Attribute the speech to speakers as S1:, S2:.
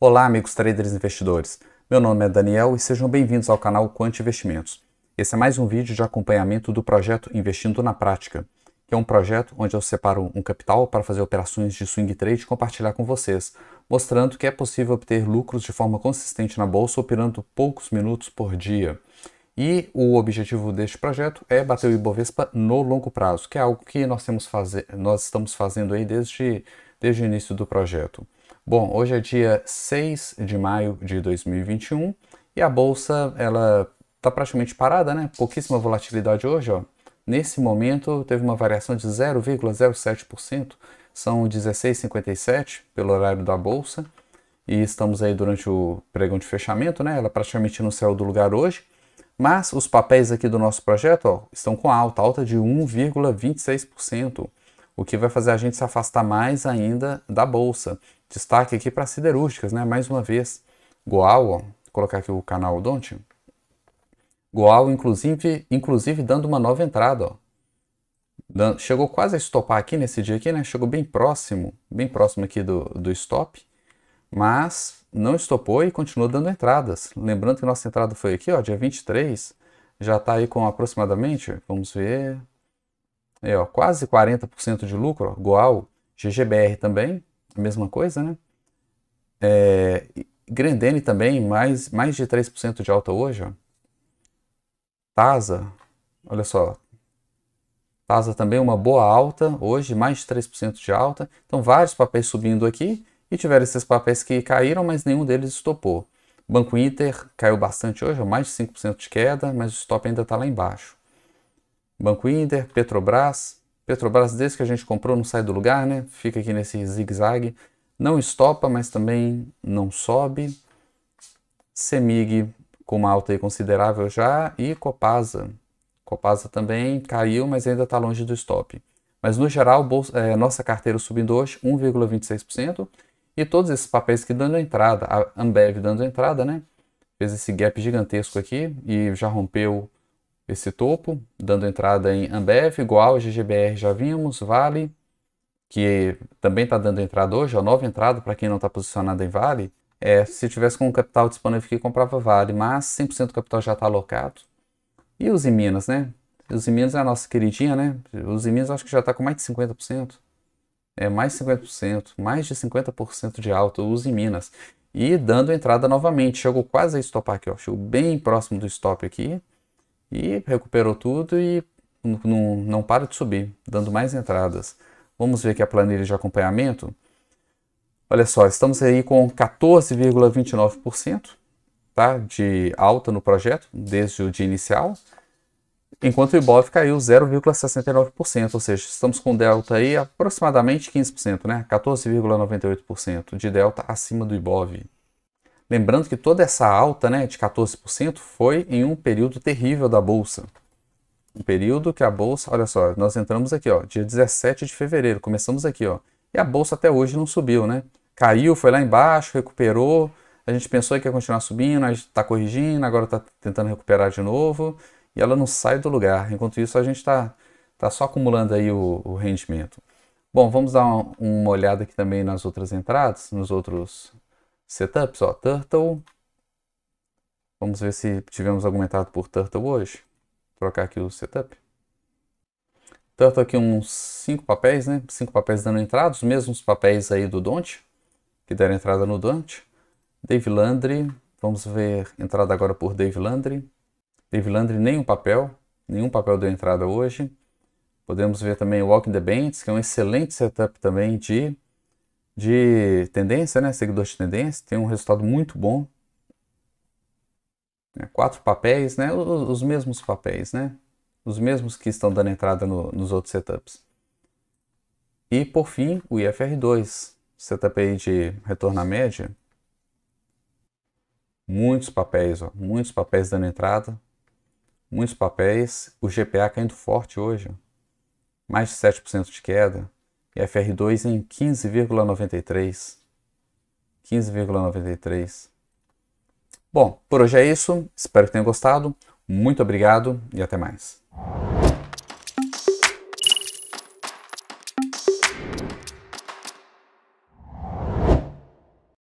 S1: Olá, amigos traders e investidores. Meu nome é Daniel e sejam bem-vindos ao canal Quant Investimentos. Esse é mais um vídeo de acompanhamento do projeto Investindo na Prática, que é um projeto onde eu separo um capital para fazer operações de swing trade e compartilhar com vocês, mostrando que é possível obter lucros de forma consistente na bolsa operando poucos minutos por dia. E o objetivo deste projeto é bater o Ibovespa no longo prazo, que é algo que nós, temos fazer, nós estamos fazendo aí desde, desde o início do projeto. Bom, hoje é dia 6 de maio de 2021 e a bolsa ela tá praticamente parada, né? Pouquíssima volatilidade hoje, ó. Nesse momento teve uma variação de 0,07%, são 16,57 pelo horário da bolsa e estamos aí durante o pregão de fechamento, né? Ela praticamente não saiu do lugar hoje, mas os papéis aqui do nosso projeto ó, estão com alta, alta de 1,26% o que vai fazer a gente se afastar mais ainda da bolsa. Destaque aqui para siderúrgicas, né? Mais uma vez, Goal, vou colocar aqui o canal Don't. Goal, inclusive, inclusive dando uma nova entrada, ó. Chegou quase a estopar aqui nesse dia aqui, né? Chegou bem próximo, bem próximo aqui do, do stop, mas não estopou e continuou dando entradas. Lembrando que nossa entrada foi aqui, ó, dia 23, já está aí com aproximadamente, vamos ver, é, ó, quase 40% de lucro, ó, Goal, GGBR também, a mesma coisa, né? É, também, mais, mais de 3% de alta hoje, ó. Tasa, olha só. Tasa também uma boa alta hoje, mais de 3% de alta. Então vários papéis subindo aqui e tiveram esses papéis que caíram, mas nenhum deles estopou. Banco Inter caiu bastante hoje, ó, mais de 5% de queda, mas o stop ainda está lá embaixo. Banco Inter, Petrobras. Petrobras, desde que a gente comprou, não sai do lugar, né? Fica aqui nesse zigue-zague. Não estopa, mas também não sobe. Semig com uma alta considerável já. E Copasa. Copasa também caiu, mas ainda está longe do stop. Mas no geral, bolsa, é, nossa carteira subindo hoje 1,26%. E todos esses papéis que dando entrada, a Ambev dando entrada, né? Fez esse gap gigantesco aqui e já rompeu esse topo, dando entrada em Ambev, igual GGBR já vimos, Vale, que também está dando entrada hoje, a nova entrada para quem não está posicionado em Vale, é, se tivesse com o capital disponível que comprava Vale, mas 100% do capital já está alocado. E os Minas, né? Os Minas é a nossa queridinha, né? Os Minas acho que já está com mais de 50%. É, mais de 50%, mais de 50% de alta, os Minas. E dando entrada novamente, chegou quase a estopar aqui, ó. Chegou bem próximo do stop aqui. E recuperou tudo e não, não para de subir, dando mais entradas. Vamos ver aqui a planilha de acompanhamento. Olha só, estamos aí com 14,29% tá, de alta no projeto desde o dia inicial, enquanto o Ibov caiu 0,69%, ou seja, estamos com delta aí aproximadamente 15%, né? 14,98% de delta acima do Ibov. Lembrando que toda essa alta né, de 14% foi em um período terrível da Bolsa. Um período que a Bolsa, olha só, nós entramos aqui, ó, dia 17 de fevereiro, começamos aqui, ó, e a Bolsa até hoje não subiu, né? Caiu, foi lá embaixo, recuperou, a gente pensou que ia continuar subindo, a gente está corrigindo, agora está tentando recuperar de novo, e ela não sai do lugar. Enquanto isso, a gente está tá só acumulando aí o, o rendimento. Bom, vamos dar uma, uma olhada aqui também nas outras entradas, nos outros setups, ó, turtle. Vamos ver se tivemos aumentado por turtle hoje. trocar aqui o setup. Turtle aqui uns 5 papéis, né? 5 papéis dando entrada, os mesmos papéis aí do Don't, que deram entrada no Don't. Dave Landry, vamos ver entrada agora por Dave Landry. Dave Landry, nenhum papel, nenhum papel deu entrada hoje. Podemos ver também o Walking the Bands, que é um excelente setup também de de tendência, né? Seguidor de tendência, tem um resultado muito bom. Né, quatro papéis, né? Os mesmos papéis, né? Os mesmos que estão dando entrada no, nos outros setups. E por fim, o IFR2, setup aí de retorno à média. Muitos papéis, ó, muitos papéis dando entrada, muitos papéis. O GPA caindo forte hoje, mais de 7% de queda e FR2 em 15,93. 15,93. Bom, por hoje é isso. Espero que tenham gostado. Muito obrigado e até mais.